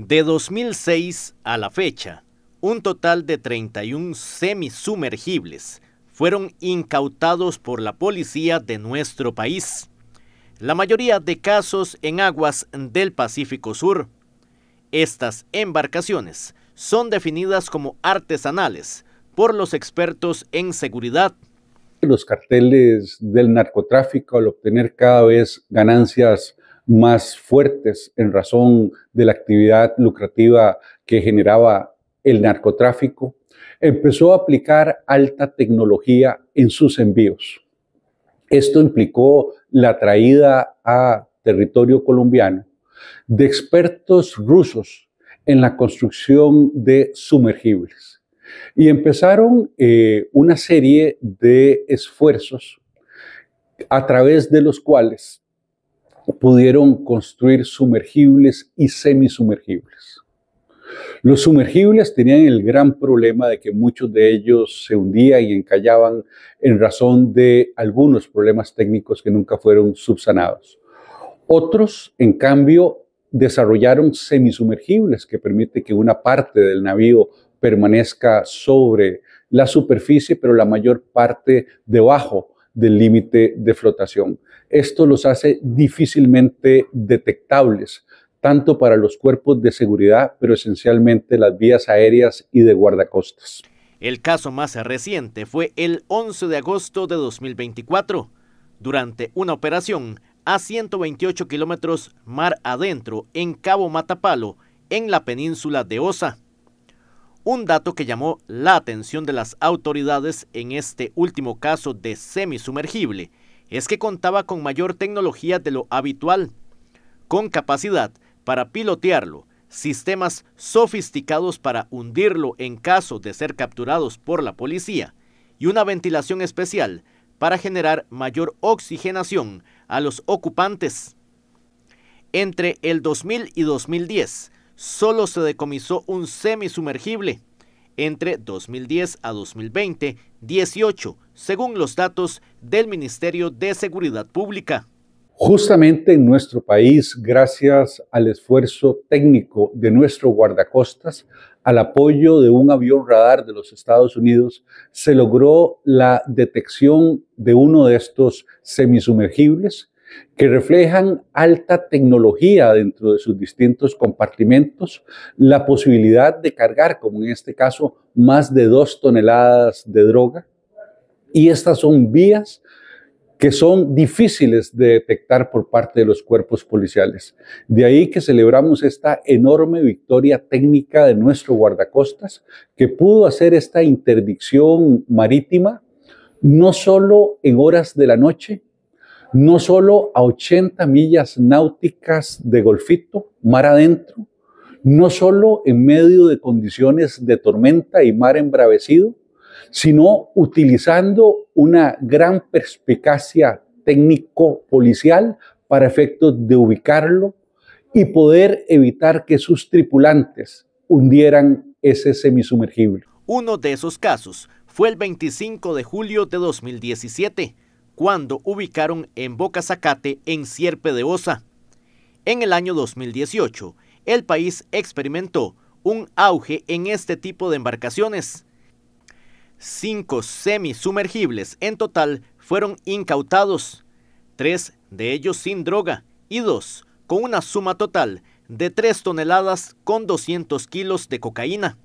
De 2006 a la fecha, un total de 31 semisumergibles fueron incautados por la policía de nuestro país. La mayoría de casos en aguas del Pacífico Sur. Estas embarcaciones son definidas como artesanales por los expertos en seguridad. Los carteles del narcotráfico al obtener cada vez ganancias más fuertes en razón de la actividad lucrativa que generaba el narcotráfico, empezó a aplicar alta tecnología en sus envíos. Esto implicó la traída a territorio colombiano de expertos rusos en la construcción de sumergibles. Y empezaron eh, una serie de esfuerzos a través de los cuales pudieron construir sumergibles y semisumergibles. Los sumergibles tenían el gran problema de que muchos de ellos se hundían y encallaban en razón de algunos problemas técnicos que nunca fueron subsanados. Otros, en cambio, desarrollaron semisumergibles que permite que una parte del navío permanezca sobre la superficie, pero la mayor parte debajo del límite de flotación. Esto los hace difícilmente detectables, tanto para los cuerpos de seguridad, pero esencialmente las vías aéreas y de guardacostas. El caso más reciente fue el 11 de agosto de 2024, durante una operación a 128 kilómetros mar adentro en Cabo Matapalo, en la península de Osa un dato que llamó la atención de las autoridades en este último caso de semisumergible es que contaba con mayor tecnología de lo habitual, con capacidad para pilotearlo, sistemas sofisticados para hundirlo en caso de ser capturados por la policía y una ventilación especial para generar mayor oxigenación a los ocupantes. Entre el 2000 y 2010, solo se decomisó un semisumergible. Entre 2010 a 2020, 18, según los datos del Ministerio de Seguridad Pública. Justamente en nuestro país, gracias al esfuerzo técnico de nuestro guardacostas, al apoyo de un avión radar de los Estados Unidos, se logró la detección de uno de estos semisumergibles que reflejan alta tecnología dentro de sus distintos compartimentos, la posibilidad de cargar, como en este caso, más de dos toneladas de droga. Y estas son vías que son difíciles de detectar por parte de los cuerpos policiales. De ahí que celebramos esta enorme victoria técnica de nuestro guardacostas, que pudo hacer esta interdicción marítima no solo en horas de la noche, no solo a 80 millas náuticas de Golfito, mar adentro, no solo en medio de condiciones de tormenta y mar embravecido, sino utilizando una gran perspicacia técnico-policial para efectos de ubicarlo y poder evitar que sus tripulantes hundieran ese semisumergible. Uno de esos casos fue el 25 de julio de 2017 cuando ubicaron en Boca Zacate en Sierpe de Osa. En el año 2018, el país experimentó un auge en este tipo de embarcaciones. Cinco semisumergibles en total fueron incautados, tres de ellos sin droga y dos con una suma total de 3 toneladas con 200 kilos de cocaína.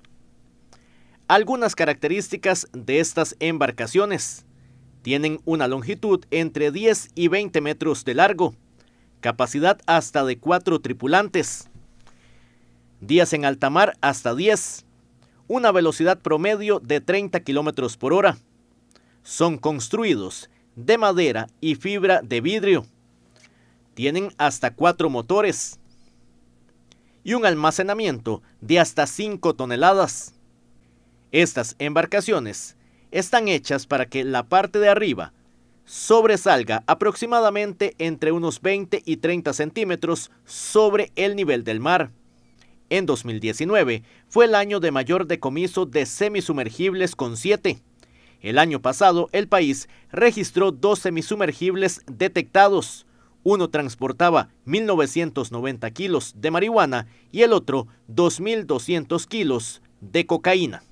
Algunas características de estas embarcaciones. Tienen una longitud entre 10 y 20 metros de largo, capacidad hasta de 4 tripulantes, días en alta mar hasta 10, una velocidad promedio de 30 kilómetros por hora. Son construidos de madera y fibra de vidrio. Tienen hasta 4 motores y un almacenamiento de hasta 5 toneladas. Estas embarcaciones están hechas para que la parte de arriba sobresalga aproximadamente entre unos 20 y 30 centímetros sobre el nivel del mar. En 2019 fue el año de mayor decomiso de semisumergibles con 7. El año pasado el país registró dos semisumergibles detectados. Uno transportaba 1.990 kilos de marihuana y el otro 2.200 kilos de cocaína.